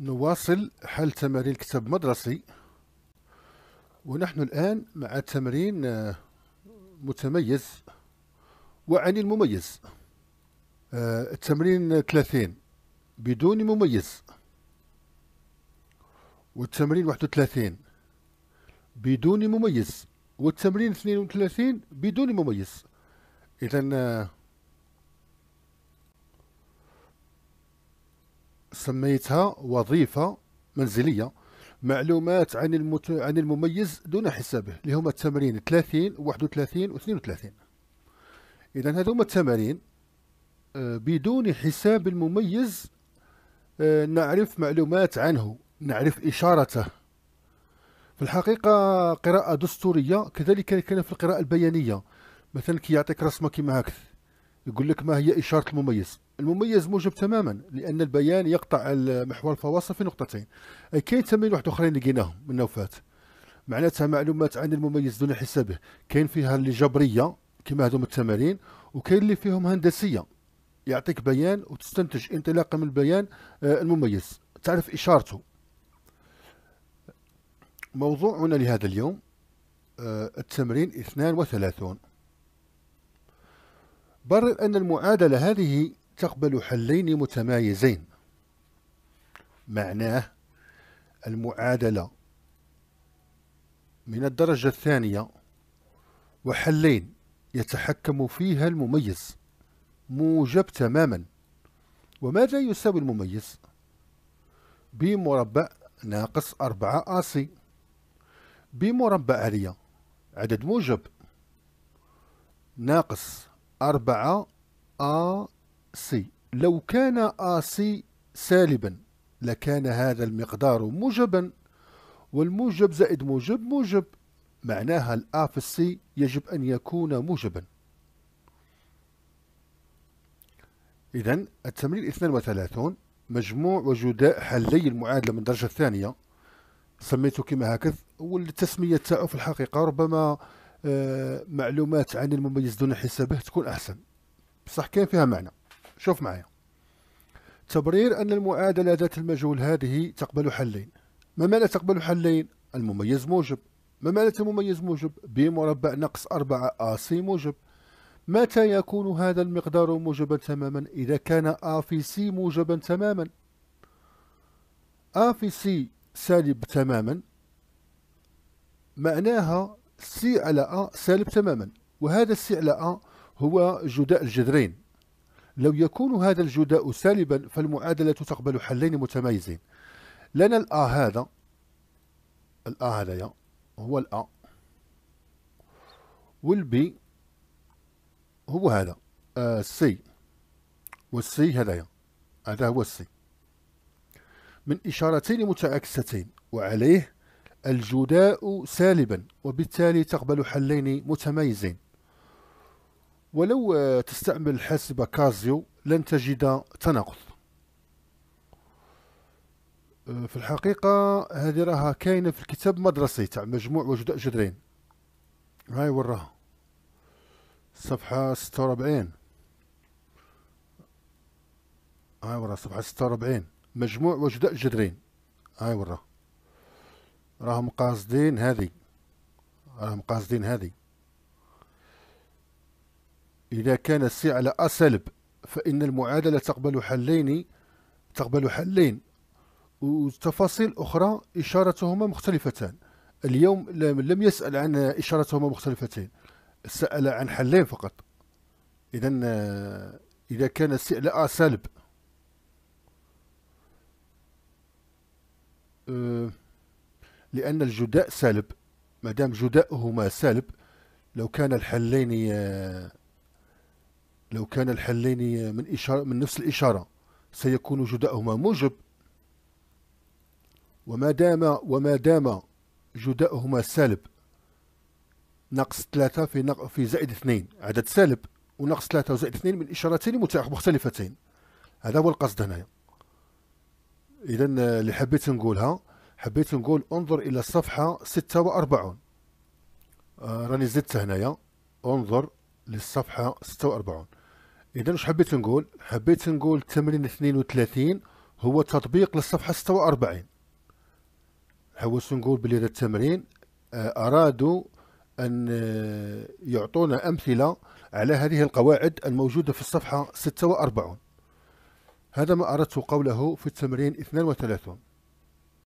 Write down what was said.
نواصل حل تمارين كتاب مدرسي ونحن الآن مع تمرين آه، متميز وعن المميز آه، التمرين 30 بدون مميز والتمرين 31 بدون مميز والتمرين 32 بدون مميز إذا آه، سميتها وظيفة منزلية معلومات عن المت... عن المميز دون حسابه اللي هما التمارين 30 31 و 32 اذا هذو هما التمارين آه، بدون حساب المميز آه، نعرف معلومات عنه نعرف اشارته في الحقيقة قراءة دستورية كذلك كان في القراءة البيانية مثلا كي يعطيك رسمة كيما هكذا يقول لك ما هي إشارة المميز المميز موجب تماما لأن البيان يقطع محور الفواصل في نقطتين أي كاين تمرين واحد آخرين لقيناهم من نوفات معناتها معلومات عن المميز دون حسابه كاين فيها اللي جبرية كما هذوم التمارين وكاين اللي فيهم هندسية يعطيك بيان وتستنتج انطلاقا من البيان آه، المميز تعرف إشارته موضوعنا لهذا اليوم آه، التمرين 32 برر أن المعادلة هذه تقبل حلين متمايزين معناه المعادلة من الدرجة الثانية وحلين يتحكم فيها المميز موجب تماما وماذا يساوي المميز؟ ب مربع ناقص أربعة آسي ب مربع عليا عدد موجب ناقص أربعة آ سي لو كان آ سي سالبا لكان هذا المقدار موجبا والموجب زائد موجب موجب معناها الآ في السي يجب أن يكون موجبا إذا التمرين 32 مجموع وجداء حلي المعادلة من الدرجة الثانية سميته كما هكذا والتسمية تاعو في الحقيقة ربما آه، معلومات عن المميز دون حسابه تكون أحسن بصح كان فيها معنى شوف معايا تبرير أن المعادلة ذات المجهول هذه تقبل حلين ما معنى تقبل حلين؟ المميز موجب ما معنى المميز موجب؟ ب مربع ناقص 4 أ سي موجب متى يكون هذا المقدار موجبا تماما؟ إذا كان أ في سي موجبا تماما أ في سي سالب تماما معناها سي على أ سالب تماما وهذا السي على أ هو جداء الجذرين لو يكون هذا الجداء سالبا فالمعادلة تقبل حلين متميزين لنا الأ هذا الأ هذايا هو الأ والبي هو هذا آه السي والسي هذايا هذا هو السي من إشارتين متعاكستين وعليه الجداء سالبا وبالتالي تقبل حلين متميزين ولو تستعمل حاسب كازيو لن تجد تناقض في الحقيقة هذه راها كاينة في الكتاب مدرسي تاع مجموع وجداء جذرين هاي وراها صفحة ستة وربعين هاي وراها صفحة ستة وربعين مجموع وجداء جذرين هاي وراها راهم قاصدين هذه راهم قاصدين هذه إذا كان السي على أ سالب فإن المعادلة تقبل حلين تقبل حلين وتفاصيل أخرى إشارتهما مختلفتان اليوم لم يسأل عن إشارتهما مختلفتين سأل عن حلين فقط إذا إذا كان السي على أ سالب لأن الجداء سالب ما دام جداءهما سالب لو كان الحلين لو كان الحلين من إشارة من نفس الإشارة سيكون جداءهما موجب وما دام وما دام جداءهما سالب ناقص ثلاثة في في زائد اثنين عدد سالب وناقص ثلاثة وزائد اثنين من إشارتين مختلفتين هذا هو القصد هنايا إذا اللي حبيت نقولها حبيت نقول انظر الى الصفحه 46 آه راني زدت هنايا انظر للصفحه 46 اذا واش حبيت نقول حبيت نقول تمرين 32 هو تطبيق للصفحه 46 حوست نقول بلي هذا التمرين آه ارادوا ان آه يعطونا امثله على هذه القواعد الموجوده في الصفحه 46 هذا ما اردت قوله في التمرين 32